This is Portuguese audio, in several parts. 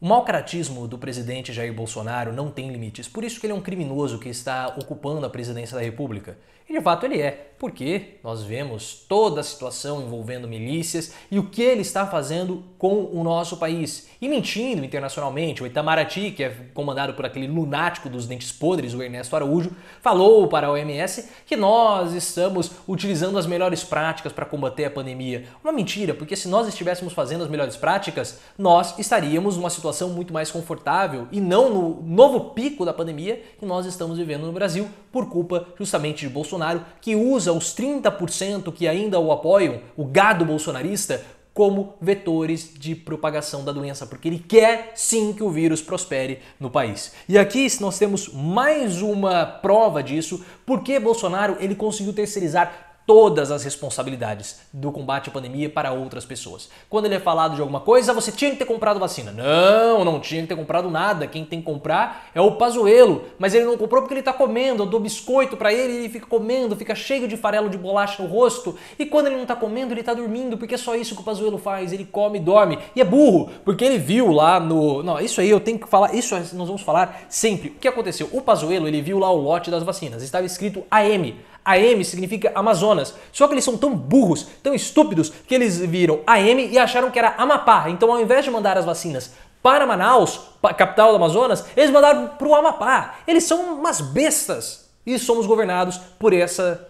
O malcaratismo do presidente Jair Bolsonaro não tem limites, por isso que ele é um criminoso que está ocupando a presidência da República. E de fato ele é porque nós vemos toda a situação envolvendo milícias e o que ele está fazendo com o nosso país. E mentindo internacionalmente, o Itamaraty, que é comandado por aquele lunático dos dentes podres, o Ernesto Araújo, falou para a OMS que nós estamos utilizando as melhores práticas para combater a pandemia. Uma mentira, porque se nós estivéssemos fazendo as melhores práticas, nós estaríamos numa situação muito mais confortável e não no novo pico da pandemia que nós estamos vivendo no Brasil por culpa justamente de Bolsonaro, que usa usa os 30% que ainda o apoiam, o gado bolsonarista, como vetores de propagação da doença, porque ele quer sim que o vírus prospere no país. E aqui nós temos mais uma prova disso, porque Bolsonaro ele conseguiu terceirizar todas as responsabilidades do combate à pandemia para outras pessoas. Quando ele é falado de alguma coisa, você tinha que ter comprado vacina. Não, não tinha que ter comprado nada. Quem tem que comprar é o Pazuelo, mas ele não comprou porque ele está comendo. Eu dou biscoito para ele e ele fica comendo, fica cheio de farelo de bolacha no rosto. E quando ele não está comendo, ele está dormindo, porque é só isso que o Pazuelo faz. Ele come e dorme. E é burro, porque ele viu lá no, não, isso aí eu tenho que falar, isso é, nós vamos falar sempre. O que aconteceu? O Pazuelo, ele viu lá o lote das vacinas. Estava escrito AM. AM significa Amazonas. Só que eles são tão burros, tão estúpidos, que eles viram AM e acharam que era Amapá. Então, ao invés de mandar as vacinas para Manaus, capital do Amazonas, eles mandaram para o Amapá. Eles são umas bestas. E somos governados por essa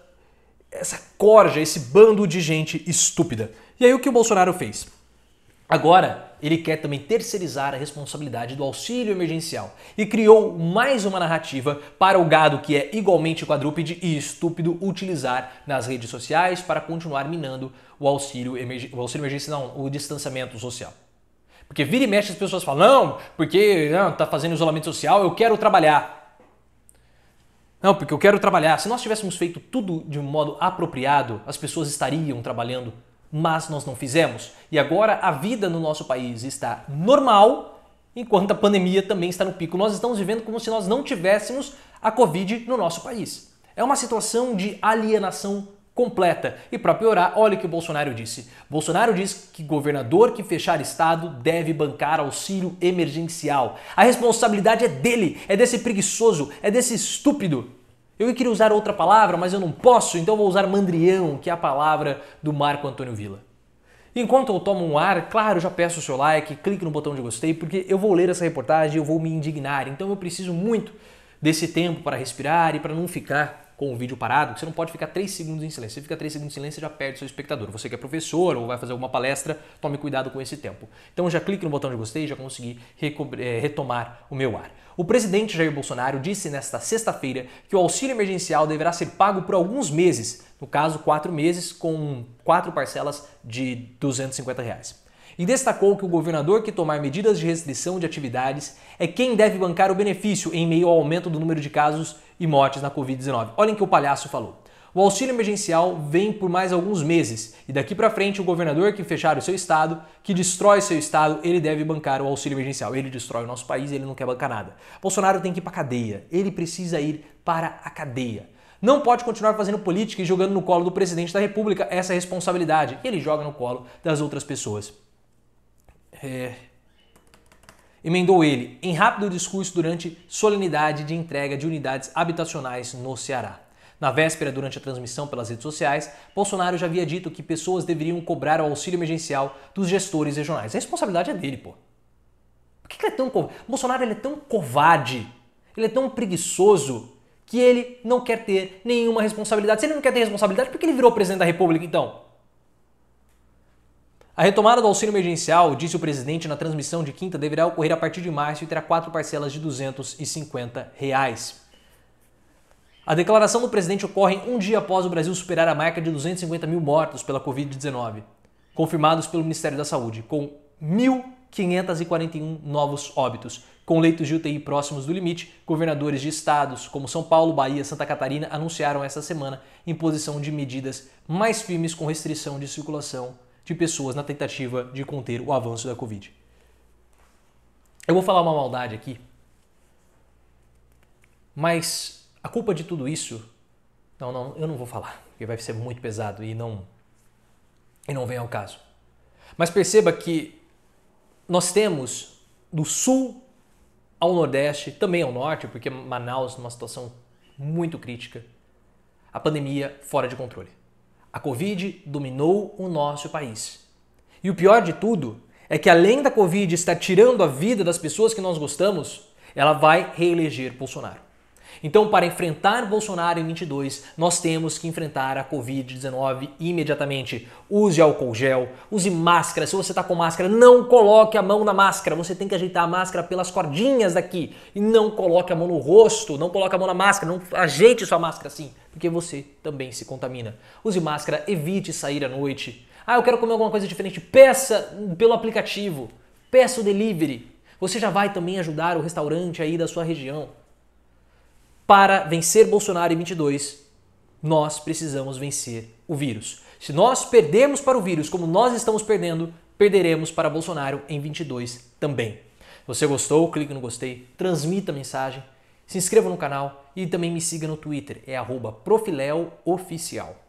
essa corja, esse bando de gente estúpida. E aí o que o Bolsonaro fez? Agora, ele quer também terceirizar a responsabilidade do auxílio emergencial e criou mais uma narrativa para o gado que é igualmente quadrúpede e estúpido utilizar nas redes sociais para continuar minando o auxílio, o auxílio emergencial, não, o distanciamento social. Porque vira e mexe as pessoas falam, não, porque não, tá fazendo isolamento social, eu quero trabalhar. Não, porque eu quero trabalhar. Se nós tivéssemos feito tudo de um modo apropriado, as pessoas estariam trabalhando mas nós não fizemos. E agora a vida no nosso país está normal, enquanto a pandemia também está no pico. Nós estamos vivendo como se nós não tivéssemos a Covid no nosso país. É uma situação de alienação completa. E para piorar, olha o que o Bolsonaro disse. Bolsonaro diz que governador que fechar estado deve bancar auxílio emergencial. A responsabilidade é dele, é desse preguiçoso, é desse estúpido eu queria usar outra palavra, mas eu não posso, então vou usar mandrião, que é a palavra do Marco Antônio Villa. Enquanto eu tomo um ar, claro, já peço o seu like, clique no botão de gostei, porque eu vou ler essa reportagem e eu vou me indignar. Então eu preciso muito desse tempo para respirar e para não ficar com o vídeo parado, você não pode ficar 3 segundos em silêncio. Se fica 3 segundos em silêncio, você já perde seu espectador. Você que é professor ou vai fazer alguma palestra, tome cuidado com esse tempo. Então já clique no botão de gostei e já consegui eh, retomar o meu ar. O presidente Jair Bolsonaro disse nesta sexta-feira que o auxílio emergencial deverá ser pago por alguns meses, no caso quatro meses, com quatro parcelas de 250 reais e destacou que o governador que tomar medidas de restrição de atividades é quem deve bancar o benefício em meio ao aumento do número de casos e mortes na Covid-19. Olhem o que o palhaço falou. O auxílio emergencial vem por mais alguns meses e daqui para frente o governador que fechar o seu estado, que destrói seu estado, ele deve bancar o auxílio emergencial. Ele destrói o nosso país, ele não quer bancar nada. Bolsonaro tem que ir para cadeia. Ele precisa ir para a cadeia. Não pode continuar fazendo política e jogando no colo do presidente da República essa responsabilidade. Ele joga no colo das outras pessoas. É, emendou ele em rápido discurso durante solenidade de entrega de unidades habitacionais no Ceará. Na véspera, durante a transmissão pelas redes sociais, Bolsonaro já havia dito que pessoas deveriam cobrar o auxílio emergencial dos gestores regionais. A responsabilidade é dele, pô. Por que, ele é tão covarde? Bolsonaro ele é tão covarde, ele é tão preguiçoso que ele não quer ter nenhuma responsabilidade. Se ele não quer ter responsabilidade, por que ele virou presidente da República então? A retomada do auxílio emergencial, disse o presidente na transmissão de quinta, deverá ocorrer a partir de março e terá quatro parcelas de R$ 250. Reais. A declaração do presidente ocorre um dia após o Brasil superar a marca de 250 mil mortos pela Covid-19, confirmados pelo Ministério da Saúde, com 1.541 novos óbitos. Com leitos de UTI próximos do limite, governadores de estados como São Paulo, Bahia, Santa Catarina anunciaram essa semana imposição de medidas mais firmes com restrição de circulação de pessoas na tentativa de conter o avanço da Covid. Eu vou falar uma maldade aqui, mas a culpa de tudo isso. Não, não, eu não vou falar, porque vai ser muito pesado e não. e não vem ao caso. Mas perceba que nós temos do sul ao nordeste, também ao norte, porque Manaus numa situação muito crítica, a pandemia fora de controle. A Covid dominou o nosso país. E o pior de tudo é que, além da Covid estar tirando a vida das pessoas que nós gostamos, ela vai reeleger Bolsonaro. Então, para enfrentar Bolsonaro em 22, nós temos que enfrentar a Covid-19 imediatamente. Use álcool gel, use máscara. Se você está com máscara, não coloque a mão na máscara. Você tem que ajeitar a máscara pelas cordinhas daqui. E não coloque a mão no rosto, não coloque a mão na máscara, não ajeite sua máscara assim porque você também se contamina. Use máscara, evite sair à noite. Ah, eu quero comer alguma coisa diferente. Peça pelo aplicativo, peça o delivery. Você já vai também ajudar o restaurante aí da sua região. Para vencer Bolsonaro em 22, nós precisamos vencer o vírus. Se nós perdermos para o vírus como nós estamos perdendo, perderemos para Bolsonaro em 22 também. você gostou? Clique no gostei, transmita a mensagem se inscreva no canal e também me siga no Twitter, é profileooficial.